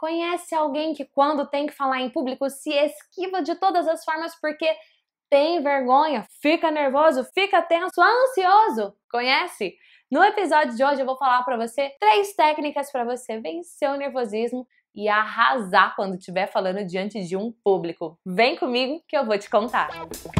Conhece alguém que, quando tem que falar em público, se esquiva de todas as formas porque tem vergonha, fica nervoso, fica tenso, ansioso? Conhece? No episódio de hoje eu vou falar para você três técnicas para você vencer o nervosismo e arrasar quando estiver falando diante de um público. Vem comigo que eu vou te contar. Música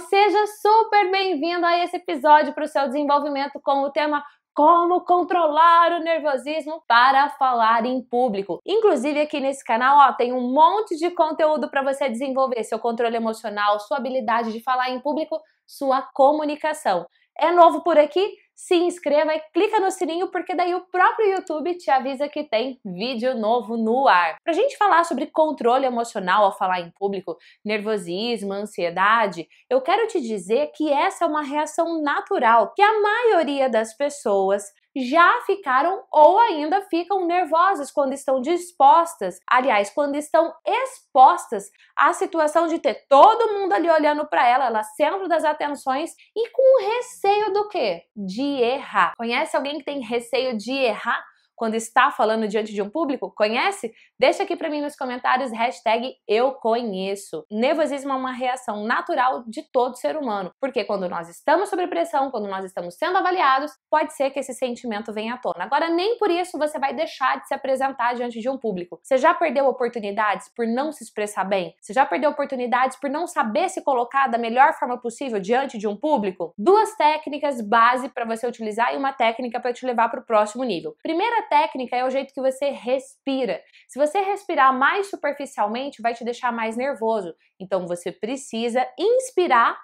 seja super bem-vindo a esse episódio para o seu desenvolvimento com o tema como controlar o nervosismo para falar em público. Inclusive aqui nesse canal, ó, tem um monte de conteúdo para você desenvolver seu controle emocional, sua habilidade de falar em público, sua comunicação. É novo por aqui? se inscreva e clica no sininho porque daí o próprio YouTube te avisa que tem vídeo novo no ar. Pra gente falar sobre controle emocional ao falar em público, nervosismo, ansiedade, eu quero te dizer que essa é uma reação natural que a maioria das pessoas já ficaram ou ainda ficam nervosas quando estão dispostas, aliás, quando estão expostas à situação de ter todo mundo ali olhando para ela, ela centro das atenções e com receio do quê? De errar. Conhece alguém que tem receio de errar? quando está falando diante de um público? Conhece? Deixa aqui para mim nos comentários hashtag eu conheço. Nervosismo é uma reação natural de todo ser humano, porque quando nós estamos sob pressão, quando nós estamos sendo avaliados, pode ser que esse sentimento venha à tona. Agora, nem por isso você vai deixar de se apresentar diante de um público. Você já perdeu oportunidades por não se expressar bem? Você já perdeu oportunidades por não saber se colocar da melhor forma possível diante de um público? Duas técnicas base para você utilizar e uma técnica para te levar para o próximo nível. Primeira técnica é o jeito que você respira. Se você respirar mais superficialmente, vai te deixar mais nervoso. Então você precisa inspirar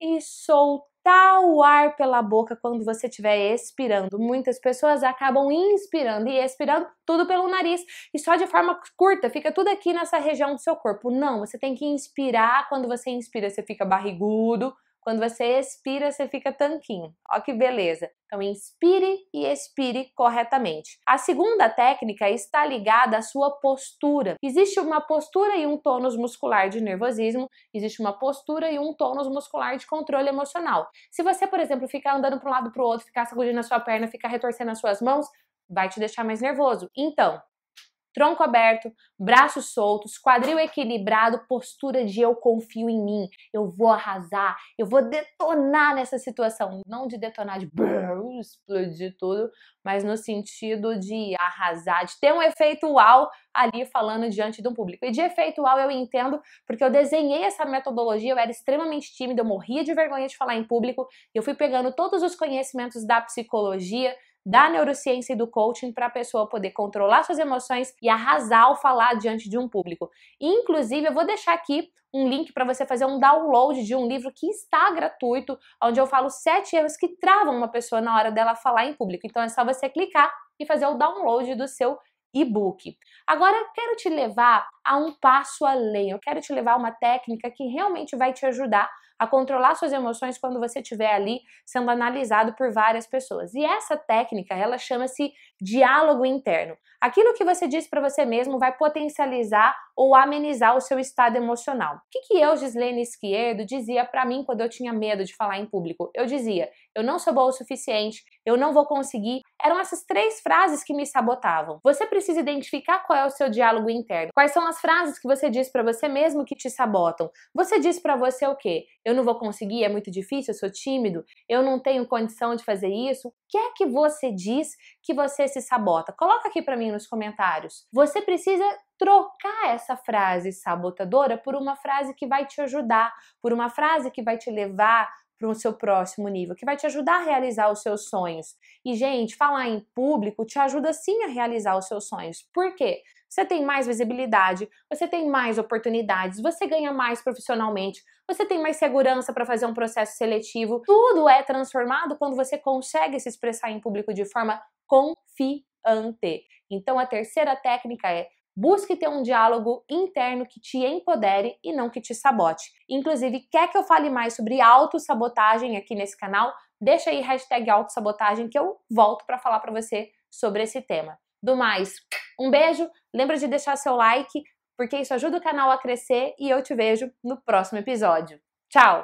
e soltar o ar pela boca quando você estiver expirando. Muitas pessoas acabam inspirando e expirando tudo pelo nariz e só de forma curta, fica tudo aqui nessa região do seu corpo. Não, você tem que inspirar quando você inspira, você fica barrigudo quando você expira, você fica tanquinho. Ó que beleza. Então inspire e expire corretamente. A segunda técnica está ligada à sua postura. Existe uma postura e um tônus muscular de nervosismo, existe uma postura e um tônus muscular de controle emocional. Se você, por exemplo, ficar andando para um lado para o outro, ficar sacudindo a sua perna, ficar retorcendo as suas mãos, vai te deixar mais nervoso. Então, tronco aberto, braços soltos, quadril equilibrado, postura de eu confio em mim, eu vou arrasar, eu vou detonar nessa situação. Não de detonar, de brrr, explodir tudo, mas no sentido de arrasar, de ter um efeito uau ali falando diante de um público. E de efeito uau eu entendo porque eu desenhei essa metodologia, eu era extremamente tímida, eu morria de vergonha de falar em público, eu fui pegando todos os conhecimentos da psicologia da neurociência e do coaching para a pessoa poder controlar suas emoções e arrasar ao falar diante de um público. Inclusive, eu vou deixar aqui um link para você fazer um download de um livro que está gratuito, onde eu falo sete erros que travam uma pessoa na hora dela falar em público. Então é só você clicar e fazer o download do seu e-book. Agora, quero te levar a um passo além. Eu quero te levar a uma técnica que realmente vai te ajudar a controlar suas emoções quando você estiver ali sendo analisado por várias pessoas. E essa técnica, ela chama-se diálogo interno. Aquilo que você diz para você mesmo vai potencializar ou amenizar o seu estado emocional. O que, que eu, Gislene Esquerdo, dizia para mim quando eu tinha medo de falar em público? Eu dizia, eu não sou boa o suficiente, eu não vou conseguir. Eram essas três frases que me sabotavam. Você precisa identificar qual é o seu diálogo interno, quais são as frases que você diz para você mesmo que te sabotam. Você diz para você o quê? Eu não vou conseguir, é muito difícil, eu sou tímido, eu não tenho condição de fazer isso. O que é que você diz que você se sabota? Coloca aqui para mim nos comentários. Você precisa trocar essa frase sabotadora por uma frase que vai te ajudar, por uma frase que vai te levar para o seu próximo nível, que vai te ajudar a realizar os seus sonhos. E, gente, falar em público te ajuda sim a realizar os seus sonhos. Por quê? Você tem mais visibilidade, você tem mais oportunidades, você ganha mais profissionalmente, você tem mais segurança para fazer um processo seletivo. Tudo é transformado quando você consegue se expressar em público de forma confiante. Então, a terceira técnica é Busque ter um diálogo interno que te empodere e não que te sabote. Inclusive, quer que eu fale mais sobre autossabotagem aqui nesse canal? Deixa aí hashtag autossabotagem que eu volto para falar para você sobre esse tema. Do mais, um beijo, lembra de deixar seu like, porque isso ajuda o canal a crescer e eu te vejo no próximo episódio. Tchau!